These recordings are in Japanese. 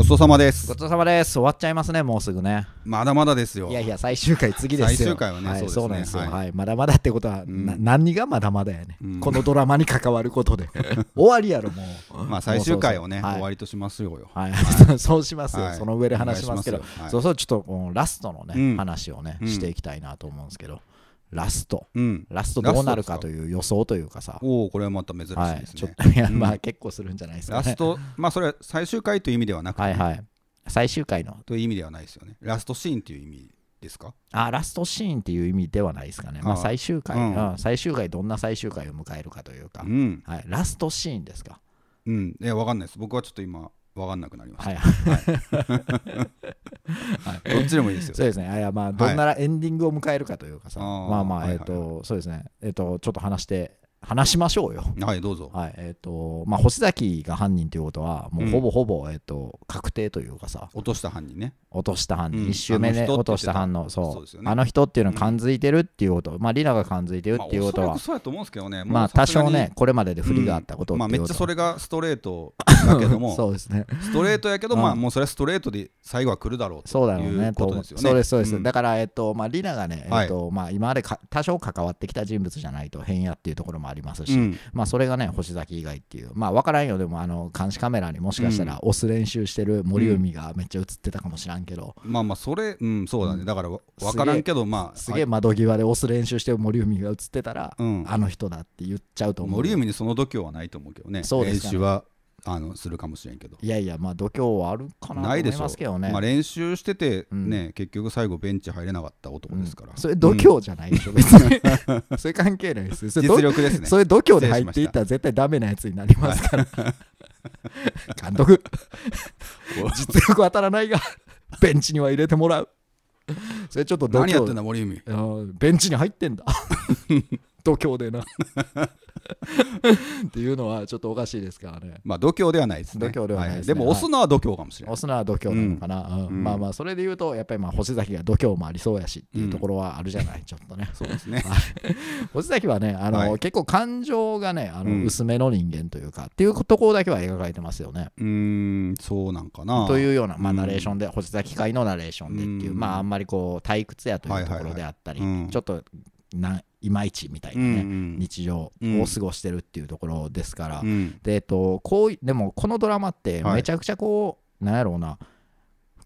ごちそうさまですごちそうさまです終わっちゃいますねもうすぐねまだまだですよいやいや最終回次ですよ最終回はね、はい、そうなんですよ、はい、まだまだってことは、何がまだまだやね、このドラマに関わることで 終わりやろもうまあ最終回をね終わりとしますよはい、そうしますよ、その上で話しますけどそうそうちょっとラストのね、話をねしていきたいなと思うんですけど、ラスト、うん、ラストどうなるかという予想というかさおおこれはまた珍しいですね、はい、ちょっといや、うん、まあ結構するんじゃないですか、ね、ラストまあそれは最終回という意味ではなくて、ね、はいはい最終回のという意味ではないですよねラストシーンという意味ですかあラストシーンっていう意味ではないですかね、まあ、最終回、うん、最終回どんな最終回を迎えるかというか、はい、ラストシーンですかうんいや分かんないです僕はちょっと今分かんなくなりました、はいどっちでもいいですよそうですねあやまあどんなエンディングを迎えるかというかさ、まあまあえっ、と、そうですねえっ、とちょっと話して話しましょうよ。はいどうぞ。はいえっ、ー、とまあ星崎が犯人ということはもうほぼほぼ、うん、えっ、と確定というかさ。落とした犯人ね。落とした犯人、うん、周目で落とした反応そう、ね、あの人っていうのは感づいてるっていうこと、うん、まあリナが感づいてるっていうことは、まあ、そうやと思うんですけどね。まあ多少ねこれまでで不利があったこと、うん、まあめっちゃそれがストレートだけども そうですね。ストレートやけど、まあもうそれはストレートで最後は来るだろうそうだろうね。とですね。そうですそうです。だからえっ、ー、とまあリナがねえっ、と、まあ今までか多少関わってきた人物じゃないと変やっていうところもありますし、うん、まあ、それがね星崎以外っていう、まあ、分からんよでもあの監視カメラにもしかしたら押す練習してる森海がめっちゃ映ってたかもしらんけど、うん、まあまあそれうんそうだねだから分からんけどまあすげえ窓際で押す練習してる森海が映ってたら、あの人だって言っちゃうと思う森海にその度胸はないと思うけどねそうです、ね、練習はあのするかもしれんけどいやいやまあ度胸はあるかなと思いますけどねまあ、練習しててね、うん、結局最後ベンチ入れなかった男ですから、うん、それ度胸じゃないでしょ、うん、別に それ関係ないです実力ですねそれ度胸で入っていったら絶対ダメなやつになりますから監督実力当たらないがベンチには入れてもらうそれちょっと何やってんだ森海ベンチに入ってんだ 度胸でな っていうのはちょっとおかしいですからね。まあ度胸ではないですね。度胸ではないです、ねはい、でも押すのは度胸かもしれない。押すのは度胸なのかな。うんうん、まあまあそれで言うとやっぱりまあ星崎が度胸もありそうやしっていうところはあるじゃない、うん、ちょっとね。そうですね。星崎はねあの、はい、結構感情がねあの薄めの人間というか、っていうところだけは描かれてますよね。うんそうなんかな。というような、まあ、ナレーションで、星崎会のナレーションでっていう、まああんまりこう退屈やというところであったり、はいはいはい、ちょっとないまいちみたいなね、うんうん、日常を過ごしてるっていうところですから、うん、でえっとこうでもこのドラマってめちゃくちゃこう、はい、なんやろうな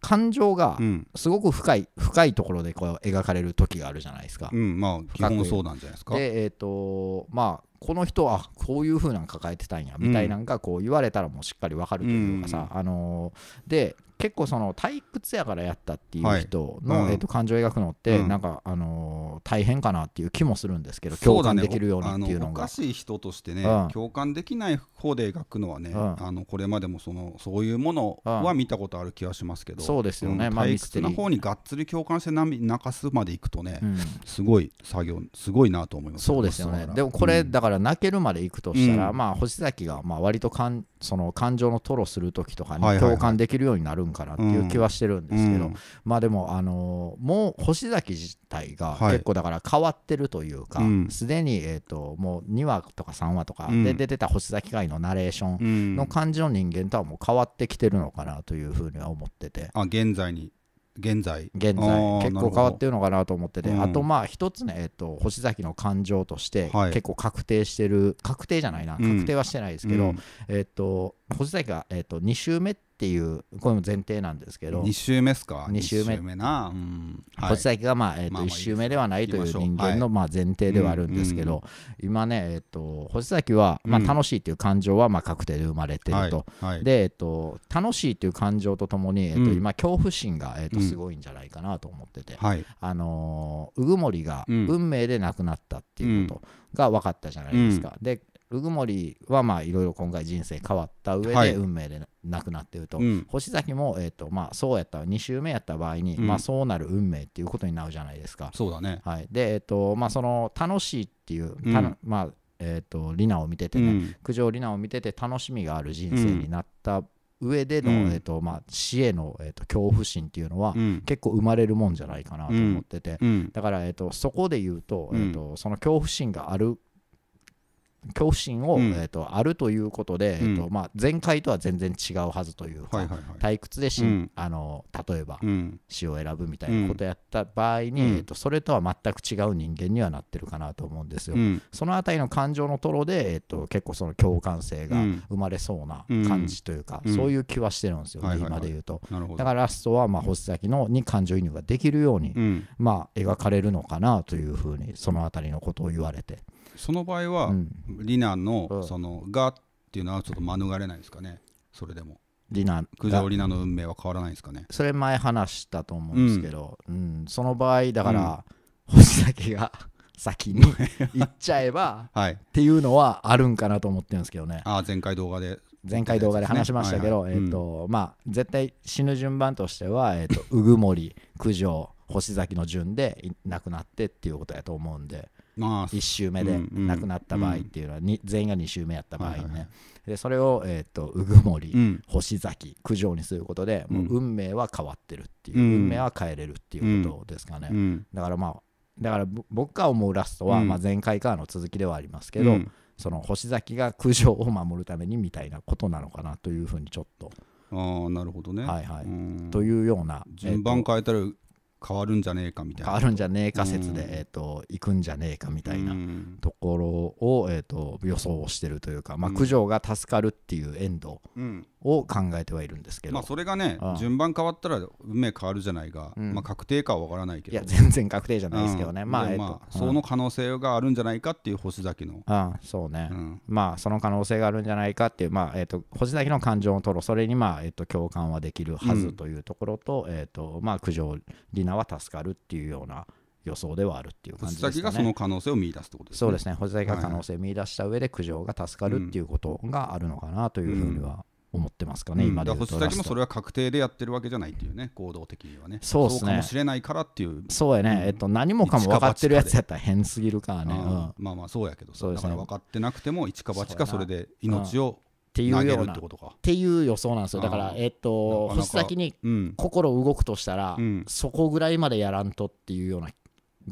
感情がすごく深い、うん、深いところでこう描かれる時があるじゃないですか。うん、まあ基本そうなんじゃないですか。でえっ、ー、とまあこの人はこういう風なん抱えてたんやみたいなんがこう言われたらもうしっかりわかるというかさ、うん、あのー、で結構その退屈やからやったっていう人の、えー、と感情を描くのって、なんか、あの大変かなっていう気もするんですけど共感できるようにっていうのがおかしい人としてね、共感できない方で描くのはね、あのこれまでもそのそういうものは見たことある気はしますけど、そうですよね、退屈な方にがっつり共感して泣かすまでいくとね、すごい作業すごいなと思いますそうですよねでもこれ、だから泣けるまでいくとしたら、まあ星崎がまあ割とかんその感情の吐露する時とかに共感できるようになるるんかなっていう気はしてるんですけど、うん、まあでも、あのー、もう星崎自体が結構だから変わってるというかすで、はい、に、えと、もう2話とか3話とかで出てた星崎会のナレーションの感じの人間とはもう変わってきてるのかなというふうには思ってて。あ現在に現在現在結構変わってるのかなと思ってて、うん、あとまあ一つね、えっと、星崎の感情として結構確定してる、はい、確定じゃないな、確定はしてないですけど、うん、えっと星崎が、えっと、2週目ってっていうこれも前提なんですけど2週目ですか2週目な、うん、こっち先が、まあえと1週目ではないという人間のまあ前提ではあるんですけど、今ね、えと星崎は、まあ、楽しいという感情はまあ確定で生まれてると、で、えと楽しいという感情とともに、えと今恐怖心が、えとすごいんじゃないかなと思ってて、あの鵜久森が運命で亡くなったっていうことが分かったじゃないですか、で鵜久森はまあいろいろ今回人生変わった上で運命で亡くなってると、はい星崎も、えーとまあ、そうやった2周目やった場合に、まあ、そうなる運命っていうことになるじゃないですか。そうだね、はい、で、えーとまあ、その楽しいっていう、たのまあえっと、とリナを見ててね、九条里奈を見てて楽しみがある人生になった上での、うん、えーとまあ、死への、えーと、恐怖心っていうのは、うん、結構生まれるもんじゃないかなと思ってて、うん、だから、えーと、そこで言うと,、えーとその恐怖心がある恐怖心を、うん、えーと、あるということで、うん、えーとまあ、前回とは全然違うはずというか、はいはいはい、退屈でし、うん、あの例えば、詩を選ぶみたいなことやった場合に、えーと、それとは全く違う人間にはなってるかなと思うんですよ。そのあたりの感情のとろで、えーと、結構その共感性が生まれそうな感じというか、そういう気はしてるんですよね、はいはいはい、今でいうと。だからラストは、まあ、星崎のに感情移入ができるように、まあ、描かれるのかなというふうにそのあたりのことを言われて。その場合は、うん、リナのそのがっていうのはちょっと免れないですかねそれでもリナ九条リナの運命は変わらないですかねそれ前話したと思うんですけど、うん、うん、その場合だから、うん、星崎が 先に 行っちゃえば、はい、っていうのはあるんかなと思ってるんですけどねあ前回動画で前回動画で話しましたけど、えっ、と、まあ、絶対死ぬ順番としては、えっ、と、鵜久森、九条、星崎の順で亡くなってっていうことやと思うんで、1周目で亡くなった場合っていうのは、全員が2周目やった場合ね、でそれを、えと鵜久森、星崎九条にすることでもう運命は変わってるっていう、運命は変えれるっていうことですかね、だからまあだから僕が思うラストは、まあ、前回からの続きではありますけど、その星崎が九条を守るためにみたいなことなのかなというふうにちょっと。あなるほどね、はいはい、というような順番変えたら変わるんじゃねえかみたいな変わるんじゃねえか説で、うん、えーと、行くんじゃねえかみたいなところを、えーと、予想をしてるというか、まあ、九条が助かるっていうエンドを考えてはいるんですけど、うんまあ、それがね、うん、順番変わったら運命変わるじゃないが、まあ、確定かは分からないけどいや全然確定じゃないですけどね、まあ、えーまあ、その可能性があるんじゃないかっていう星崎の、あそうね、まあその可能性があるんじゃないかっていう、まあえーと、星崎の感情を取るそれに、まあえー、と共感はできるはずというところと,、えーとまあ、九条里奈は助かるっていうような予想ではあるっていう感じですね。がその可能性を見出すってことですね。そうですね。保先が可能性を見出した上で苦情が助かるっていうことがあるのかなというふうには思ってますかね、うん、今で言うと。先もそれは確定でやってるわけじゃないっていうね、行動的にはね。そうですね。かもしれないからっていう。そうやね、うん、えっと、何もかも分かってるやつやったら変すぎるからね。うん、まあまあ、そうやけどそうです、ね、だから分かってなくても、一か八かそれで命をっていうようなっていう予想なんですよだからえっと星先に心動くとしたら、うん、そこぐらいまでやらんとっていうような、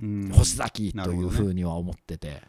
うん、星先というふうには思ってて、ね、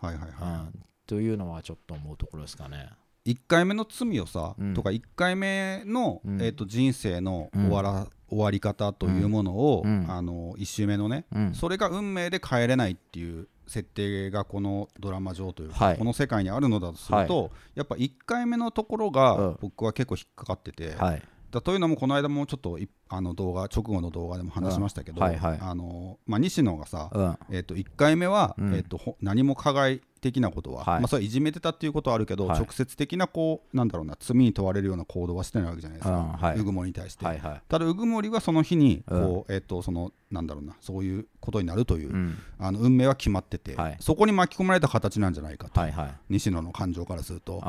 はいはいはい、というのはちょっと思うところですかね1回目の罪をさ、とか1回目の、えー、と人生の終わら、終わり方というものを、あの1周目のね、それが運命で変えれないっていう設定がこのドラマ上というか、はい、この世界にあるのだとすると、はい、やっぱ1回目のところが僕は結構引っかかってて、うん、はい、だというのもこの間もちょっとあの動画直後の動画でも話しましたけど、うんはいはい、あのまあ、西野がさ、うん、えー、と1回目は、うん、えーと、何も加害的なことは、はい、まあ、それいじめてたっていうことはあるけど、はい、直接的なこうなんだろうな罪に問われるような行動はしてないわけじゃないですか、はい、うぐもりに対して、はいはい、ただうぐもりはその日にこう、えと、そのなんだろうなそういうことになるという、あの運命は決まってて、そこに巻き込まれた形なんじゃないかと、はいはい、西野の感情からすると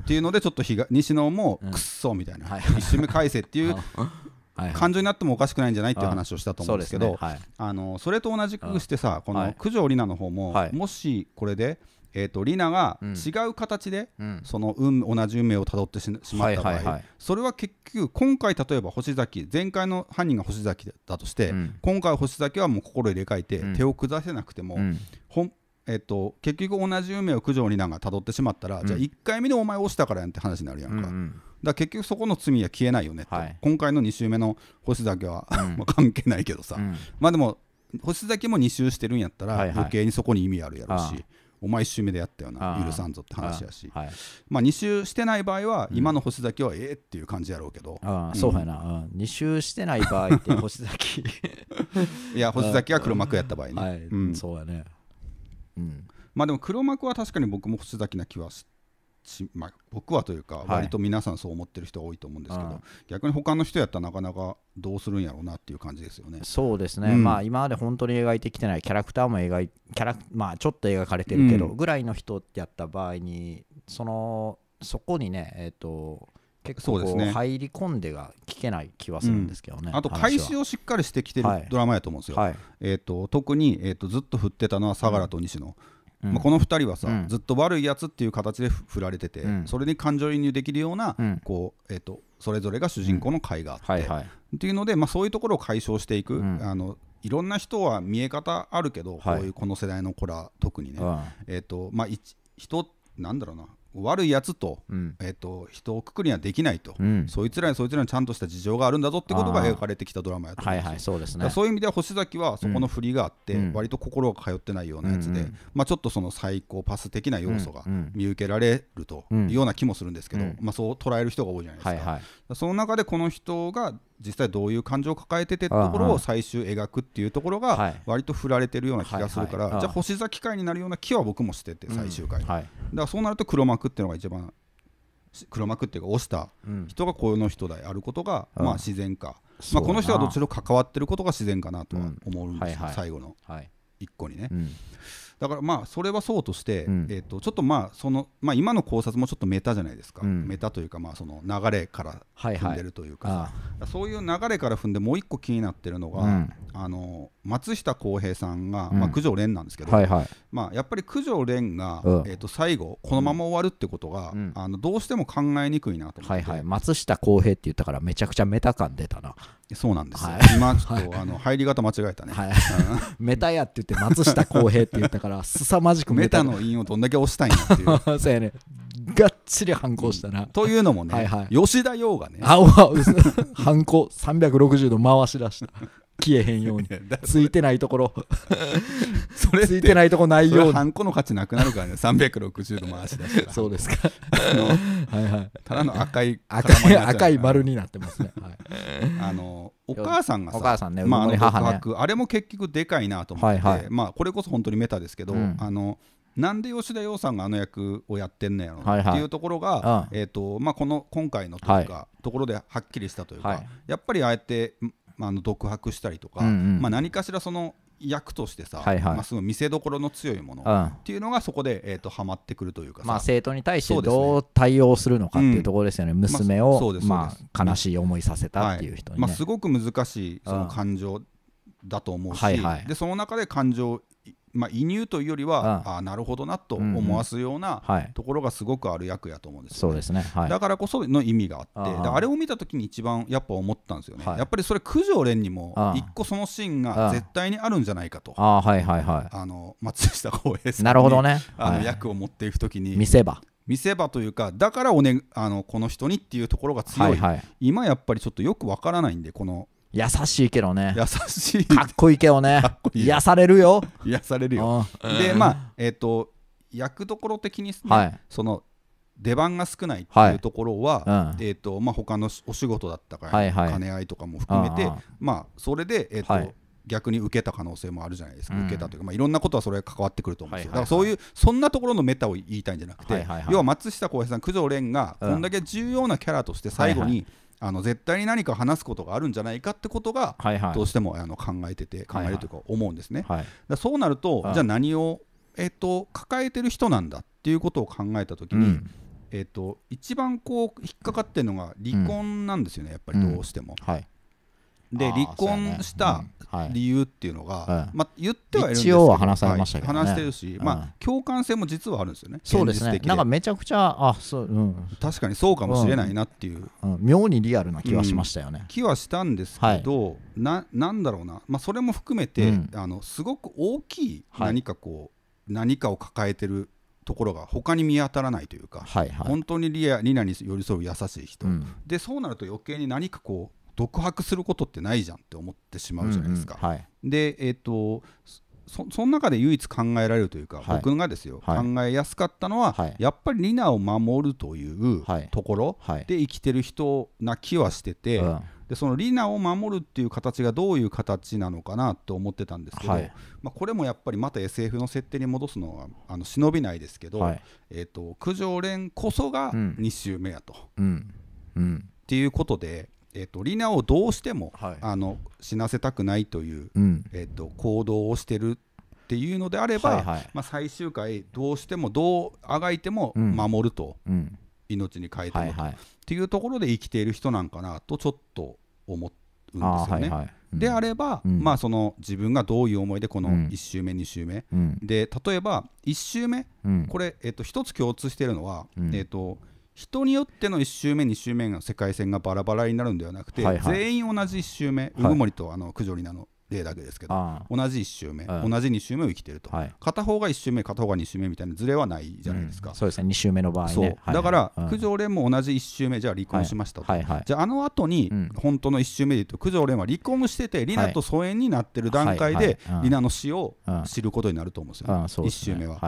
っていうのでちょっと西野もくっそみたいな、一瞬目返せっていう感情になってもおかしくないんじゃないっていう話をしたと思うんですけどそれと同じくしてさこの九条里奈の方ももしこれで。えーと、リナが違う形で、うん、その運同じ運命をたどってしまった場合、それは結局今回例えば星崎前回の犯人が星崎だとして、うん、今回星崎はもう心入れ替えて、手を下せなくても、うん、えっと、結局同じ夢を九条二段がたどってしまったら、うん、じゃあ1回目でお前押したからやんって話になるやんか、うんうん、だ結局そこの罪は消えないよねって、はい、今回の2周目の星崎は、まあ関係ないけどさ、うん、まあでも星崎も2周してるんやったら余計にそこに意味あるやろうし、はいはい、お前1周目でやったよな許さんぞって話やし、はい、まあ、2周してない場合は今の星崎はええっていう感じやろうけど、うん、そうやな、うん、2周してない場合って星崎 いや星崎が黒幕やった場合ね、はい、そうやねうん、まあでも黒幕は確かに僕も星崎な気はしまあ、僕はというか割と皆さんそう思ってる人多いと思うんですけど、はいうん、逆に他の人やったらなかなかどうするんやろうなっていう感じですよねそうですね、うん、まあ今まで本当に描いてきてないキャラクターも描いキャラまあちょっと描かれてるけどぐらいの人ってやった場合にそのそこにねえっ、ー、と結構入り込んでが聞けない気はするんですけどね、うん、あと開始をしっかりしてきてるドラマやと思うんですよ、はいえーと、特に、えーと、ずっと振ってたのは相良と西野、うん、まあ、この2人はさ、うん、ずっと悪いやつっていう形で振られてて、それに感情移入できるような、こうえーと、それぞれが主人公の会があって、はいはい、っていうので、まあ、そういうところを解消していく、あのいろんな人は見え方あるけど、はい、こういうこの世代の子ら特にね、えーとまあ、人なんだろうな悪いやつと,、えー、と人をくくりにはできないと、そいつらにそいつらにちゃんとした事情があるんだぞってことが描かれてきたドラマやとはいはいそうですね、そういう意味では星崎はそこの振りがあって、割と心が通ってないようなやつで、まあ、ちょっとその最高パス的な要素が見受けられるというような気もするんですけど、まあ、そう捉える人が多いじゃないですか、その中でこの人が実際どういう感情を抱えててってところを最終描くっていうところが割と振られてるような気がするからじゃあ星座機会になるような気は僕もしてて最終回、だからそうなると黒幕っていうのが一番黒幕っていうか押した人がこの人であることがまあ自然か、まあ、この人はどちらか関わってることが自然かなとは思うんですよ、最後の一個にね。だからまあそれはそうとして、うん、えー、とちょっとまあその、まあ、今の考察もちょっとメタじゃないですか、うん、メタというかまあその流れから踏んでるというかはいはい、そういう流れから踏んでもう一個気になってるのが、うん、あの松下洸平さんが、まあ、九条蓮なんですけど、はいはい、まあ、やっぱり九条蓮が、えー、と最後このまま終わるってことが、あのどうしても考えにくいなと思って、はいはい、松下洸平って言ったからめちゃくちゃメタ感出たな。そうなんです、はい、今ちょっと、はい、あの入り方間違えたね、はい、メタやって言って松下洸平って言ったから凄まじくメタの韻をどんだけ押したいんだっていう そうやねがっちり反抗したな、うん、というのもね、はいはい、吉田洋がねあ反抗360度回し出した消えへんようについてないところ それついてないとこないようにハンコの価値なくなるからね360度回しだしたらそうですかはいはいただの赤い赤い赤い丸になってますね、はい、あのお母さんがさお母さんね、まあ、あのねあれも結局でかいなと思って、はいはい、まあこれこそ本当にメタですけど、うん、あのなんで吉田羊さんがあの役をやってんのやろっていうところが、はいはい、えーとまあ、この今回のというか、はい、ところではっきりしたというか、はい、やっぱりあえてまあ、あの独白したりとか、うんうん、まあ、何かしらその役としてさ、はいはい、まあ、その見せどころの強いものっていうのがそこで、えーと、はまってくるというかまあ、生徒に対してどう対応するのかっていうところですよね、うん、娘を、まあ、悲しい思いさせたっていう人、ねはい、まあ、すごく難しいその感情だと思うし、はいはい、でその中で感情まあ、移入というよりは、ああなるほどなと思わすようなところがすごくある役やと思うんですよ、ね、そうですね、だからこその意味があってあれを見た時に一番やっぱ思ったんですよね、やっぱりそれ九条蓮にも一個そのシーンが絶対にあるんじゃないかとあはいはいはいあの松下洸平さんなるほどね、あの役を持っていく時に見せ場見せ場というかだからお、ね、あのこの人にっていうところが強い、今やっぱりちょっとよくわからないんでこの優しいけどね優しいかっこいいけどね癒されるよ癒されるよ、でまあえっ、と役どころ的に、はい、その出番が少ないっていうところは、えっとまあ、他のお仕事だったから、はいはい、兼ね合いとかも含めて、まあ、それで、えっと、逆に受けた可能性もあるじゃないですか、うん、受けたというか、まあ、いろんなことはそれ関わってくると思うんですよ、だからそういうそんなところのメタを言いたいんじゃなくて、はいはい要は松下洸平さん九条蓮がこんだけ重要なキャラとして最後に、はいはいあの絶対に何か話すことがあるんじゃないかってことが、はいはい、どうしてもあの考えてて考えるというか思うんですね。はいはい、だそうなると、じゃあ何を、えーと、抱えてる人なんだっていうことを考えた時に、うん、えーと、と一番こう引っかかってるのが離婚なんですよね、うん、やっぱりどうしても。うんはい、で離婚した理由っていうのが、まあ、言ってはいるんですけど一応は話されましたけど、話してるし、まあ、共感性も実はあるんですよねそうですねなんかめちゃくちゃあそう、うん、確かにそうかもしれないなっていう、妙にリアルな気はしましたよね、気はしたんですけど、ななんだろうな、まあ、それも含めて、あのすごく大きい何かこう、何かを抱えてるところが他に見当たらないというか、はいはい、本当にリナに寄り添う優しい人、でそうなると余計に何かこう独白することってないじゃんって思ってしまうじゃないですか。うんうんはい、で、えーと、そその中で唯一考えられるというか、はい、僕がですよ、はい、考えやすかったのは、はい、やっぱりリナを守るというところで生きてる人な気はしてて、でそのリナを守るっていう形がどういう形なのかなと思ってたんですけど、まあ、これもやっぱりまた SF の設定に戻すのはあの忍びないですけど、えーと、九条連こそが2周目やと。うんうん、っていうことでえーと、リナをどうしても、はい、あの死なせたくないという、うん、えーと、行動をしてるっていうのであれば、はいはい、まあ、最終回どうしてもどうあがいても守ると、うん、命に変えても、はいはい、っていうところで生きている人なんかなとちょっと思うんですよね。はいはいうん、であれば、まあ、その自分がどういう思いでこの1周目、2周目、で例えば1周目、これ、えーと、一1つ共通しているのは、えー、と人によっての1周目2周目の世界線がバラバラになるんではなくて、はいはい、全員同じ1周目鵜久森とあの九条里奈の例だけですけど、同じ1周目、うん、同じ2周目を生きてると、はい、片方が1周目片方が2周目みたいなずれはないじゃないですか、うん、そうですね2周目の場合、ね、そう、はいはい、だから、うん、九条蓮も同じ1周目じゃあ離婚しましたと、はいはいはい、じゃああの後に、本当の1周目でいうと九条蓮は離婚してて里奈と疎遠になってる段階で、はい、里奈の死を知ることになると思うんですよね、ね1周目は、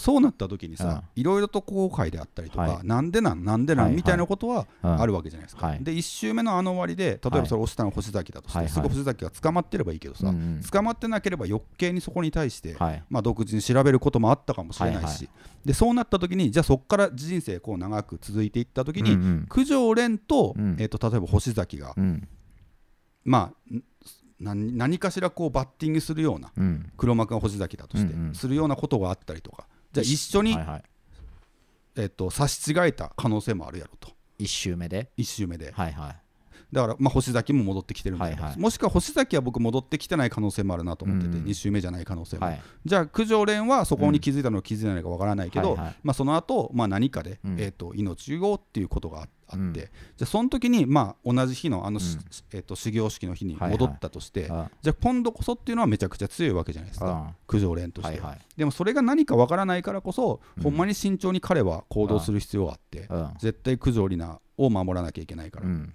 そうなった時にさいろいろと後悔であったりとか、はい、なんでなんなんでなん、はいはい、みたいなことはあるわけじゃないですか、はい、で1周目のあの終わりで例えばそれ押したの星崎だとして、はい、すぐ星崎が捕まってればいいけどさ、はいはい、捕まってなければ余計にそこに対して、はい、まあ、独自に調べることもあったかもしれないし、はいはい、でそうなった時にじゃあそこから人生こう長く続いていった時に、うんうん、九条蓮とうん、えーと、例えば星崎が、うん、まあ何かしらこうバッティングするような、うん、黒幕が星崎だとして、うんうん、するようなことがあったりとか。じゃあ一緒に、はいはい、えっと、差し違えた可能性もあるやろと1周目で1周目ではいはいだから、まあ、星崎も戻ってきてるんで、はいはい、もしくは星崎は僕戻ってきてない可能性もあるなと思ってて、うん、2周目じゃない可能性も、はい、じゃあ九条蓮はそこに気づいたのか気づいてないのかわからないけど、うんはいはい、まあ、その後、まあ何かで、うん、えーと、命をっていうことがあって。あって、うん、じゃあその時にまあ同じ日のあの、うん、えーと、始業式の日に戻ったとして、はいはい、じゃあ今度こそっていうのはめちゃくちゃ強いわけじゃないですか九条連として、はいはい、でもそれが何かわからないからこそ、うん、ほんまに慎重に彼は行動する必要があって絶対九条里奈を守らなきゃいけないから、うん、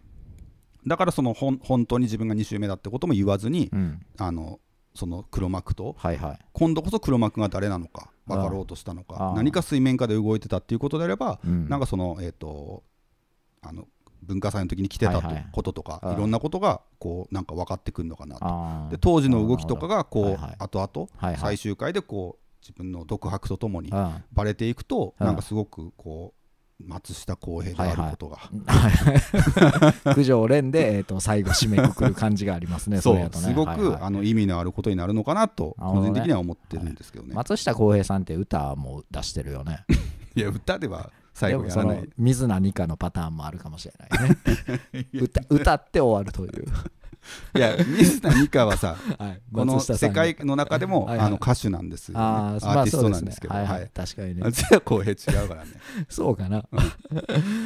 だからその本当に自分が2周目だってことも言わずに、うん、あのその黒幕と、はいはい、今度こそ黒幕が誰なのか分かろうとしたのか何か水面下で動いてたっていうことであれば、うん、なんかそのえっ、ー、とあの文化祭の時に来てたと、はいはい、こととか、いろんなことがこうなんか分かってくるのかなとで当時の動きとかがこう、はいはい、後々、はい最終回でこう自分の独白とともにばれていくと、なんかすごくこう松下洸平であることが、九条蓮で、えーと、最後締めくくる感じがありますねそう、ね、すごく、はいはい、あの意味のあることになるのかなと個人的には思ってるんですけどね、ねはい、松下洸平さんって歌も出してるよね いや歌では最後やらない水菜二課のパターンもあるかもしれないね 歌歌って終わるといういや 水谷美香はさ、この世界の中でも、あの歌手なんです、ね、アーティストなんですけど、はい確かにねじゃ、公平違うからねそうかな、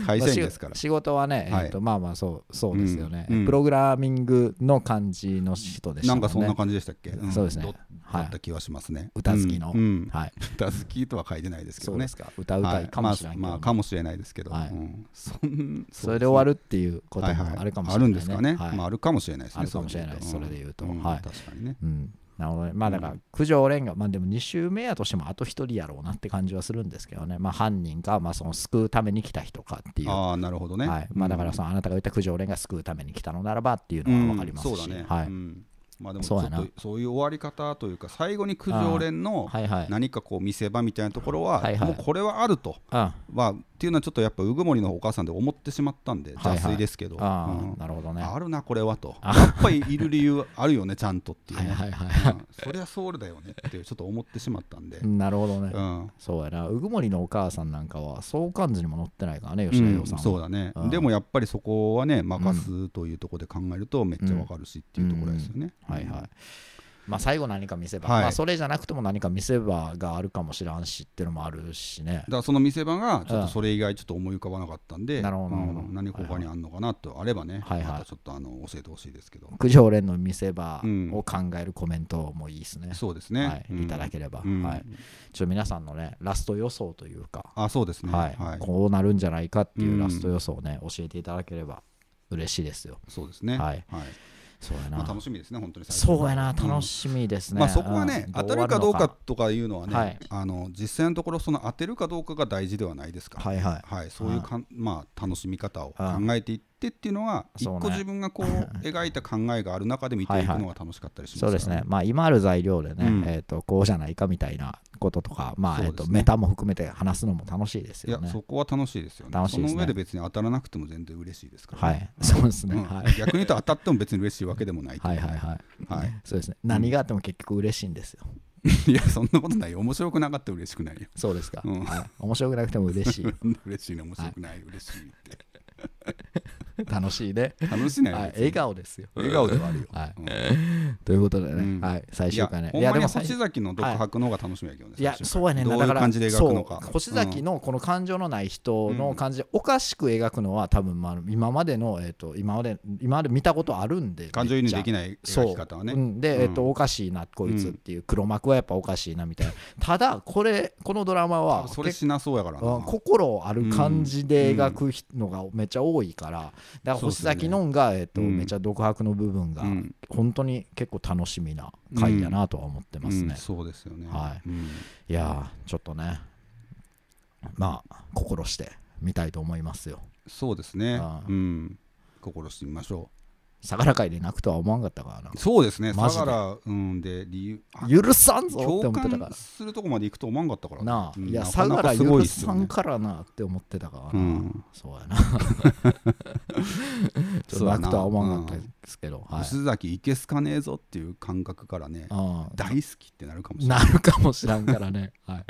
会社員ですから、仕事はね、えっとまあまあそうそうですよね、プログラミングの感じの人です。なんかそんな感じでしたっけ、そうですねだった気はしますね、歌好きの、はい歌好きとは書いてないですけどね歌うたいかもしれない、まあ、まあ、かもしれないですけど、はいそそれで終わるっていうこともあるかもしれない、あるんですかね、まあ、あるかもしれないですねあるかもしれないですそれでいうと、はい確かにね、なるほどね。まあだから、九条蓮が、まあでも2周目やとしてもあと1人やろうなって感じはするんですけどね。まあ犯人か、まあその救うために来た人かっていう。ああ、なるほどね。まあだからその、あなたが言った九条蓮が救うために来たのならばっていうのは分かりますし。そうだね。はい。まあ、でもちょっとそういう終わり方というか最後に九条連の何かこう見せ場みたいなところはもうこれはあるとまあっていうのはちょっとやっぱ鵜久森のお母さんで思ってしまったんで邪推ですけど、なるほどねあるなこれはとやっぱりいる理由あるよねちゃんとっていうねそりゃソウルだよねってちょっと思ってしまったんで なるほどね、そうやな鵜久森のお母さんなんかは相関図にも載ってないからね吉田洋さん、そうだね、でもやっぱりそこはね任すというところで考えるとめっちゃわかるしっていうところですよね、はいはいまあ、最後何か見せ場、はいまあ、それじゃなくても何か見せ場があるかもしれんしっていうのもあるしねだからその見せ場がちょっとそれ以外ちょっと思い浮かばなかったんで、うん、なるほど、うん、何他にあんのかなとあればね、はいはい、またちょっとあの教えてほしいですけど九条連の見せ場を考えるコメントもいいですね、うん、そうですね、はい、いただければ、はい、ちょ皆さんのねラスト予想というかあそうですね、はい、はい、こうなるんじゃないかっていうラスト予想をね、教えていただければ嬉しいですよそうですねはい、はいまあ、楽しみですね、本当にそうやな、楽しみですね。うん、まあ、そこはね、当たるかどうかとかいうのはね、はい、あの実際のところ、その当てるかどうかが大事ではないですから、はいはいはい、そういうかん、まあ、楽しみ方を考えていっってっていうのは一個自分がこう 描いた考えがある中で見ていくのが楽しかったりします、そうですねまあ今ある材料でね、うん、えー、とこうじゃないかみたいなこととかまあ、えーとメタも含めて話すのも楽しいですよねいやそこは楽しいですよね楽しい、ね、その上で別に当たらなくても全然嬉しいですから、ね、はいそうですね、うん、逆に言うと当たっても別に嬉しいわけでもないはいはいはい、はい、そうですね何があっても結局嬉しいんですよいやそんなことない面白くなかったら嬉しくないよそうですか、うん、はい、面白くなくても嬉しい 嬉しいの面白くない、はい、嬉しいって 楽しいね楽しいね、笑顔ですよ笑顔ではあるよ、はいということでね、はい、最終回ねいやでも星崎の独白の方が楽しみやけどね、い、やそうやねだから感じで描くのか星崎のこの感情のない人の感じでおかしく描くのは多分、まあ、今までの、えっと今まで今まで見たことあるんで感情移入できない描き方はね、うで、えっとおかしいなこいつっていう黒幕はやっぱおかしいなみたいな、ただこれこのドラマはそれしなそうやからな、心ある感じで描くのがめっちゃ多いから、だから星崎のんが、えーとめちゃ独白の部分が、本当に結構楽しみな回だなとは思ってますね、そうですよね、はいいやちょっとねまあ心して見たいと思いますよそうですね、うん、心してみましょう相良会で泣くとは思わんかったからなそうですねで相良、うん、で理由許さんぞって思ってたからするとこまで行くと思わんかったからなあ、うん、いや相良許さんからなって思ってたからな、うん、そうやな ちょっと泣くとは思わんかったですけど、はい、崎いけすかねえぞっていう感覚からね大好きってなるかもしれないなるかもしらんからね、はい、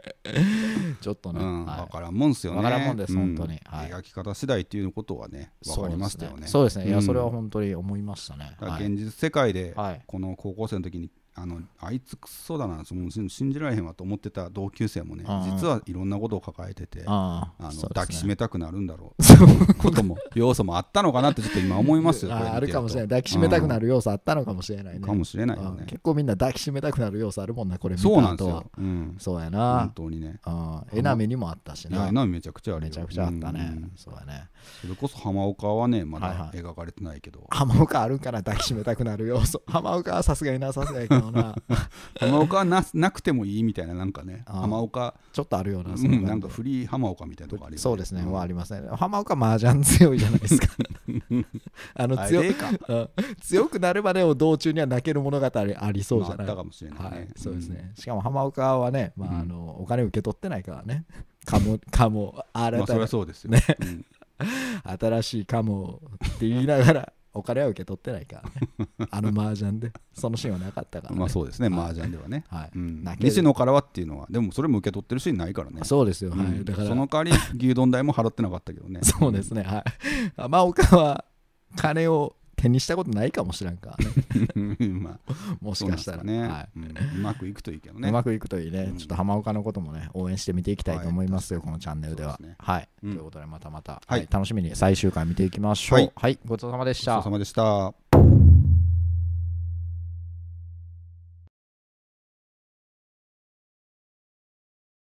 ちょっとね、うんはい、分からんもんですよね分からんもんです本当に、はい、描き方次第っていうことはね分かりましたよねそうですねいやそれは本当に思いいましたね。現実世界でこの高校生の時にあのあいつくそだなその信じられへんわと思ってた同級生もね実はいろんなことを抱えててあの、ね、抱きしめたくなるんだろうことも要素もあったのかなってちょっと今思いますよ ああるかもしれない抱きしめたくなる要素あったのかもしれないね、かもしれないよね結構みんな抱きしめたくなる要素あるもんなこれそうなんですよ、うん、そうやな本当にねえなみにもあったしなえなみめちゃくちゃあるめちゃくちゃあったね、うん、そうねそれこそ浜岡はねまだ描かれてないけど、はいはい、浜岡あるから抱きしめたくなる要素浜岡はさすがになさすがにな 浜岡はななくてもいいみたいななんかね浜岡ちょっとあるような、うん、なんかフリー浜岡みたいなとこあり、ね、そうですね、うん、はありますね浜岡麻雀強いじゃないですか あの強あ強くなるまでを道中には泣ける物語ありそうじゃない、まあ、かもしれない、ねはい、そうですね、しかも浜岡はね、まあ、あのお金受け取ってないからねかもかもあれ、まあ、そそうですよね、新しいかもって言いながらお金は受け取ってないからね あの麻雀でそのシーンはなかったから、ね、まあそうですね麻雀ではね、はいうん、西野からはっていうのはでもそれも受け取ってるシーンないからねそうですよ、はい、うん、だからその代わり牛丼代も払ってなかったけどね そうですねはいまあ岡は金を手にしたことないかもしらんか、まあ、もしかしたらね、はい、うん、うまくいくといいけどねうまくいくといいね、うん、ちょっと浜岡のこともね応援して見ていきたいと思いますよ、はい、このチャンネルでは、ね、はい、うん、ということでまたまた、はい、楽しみに最終回見ていきましょうはい、ごちそうさまでしたごちそうさまでした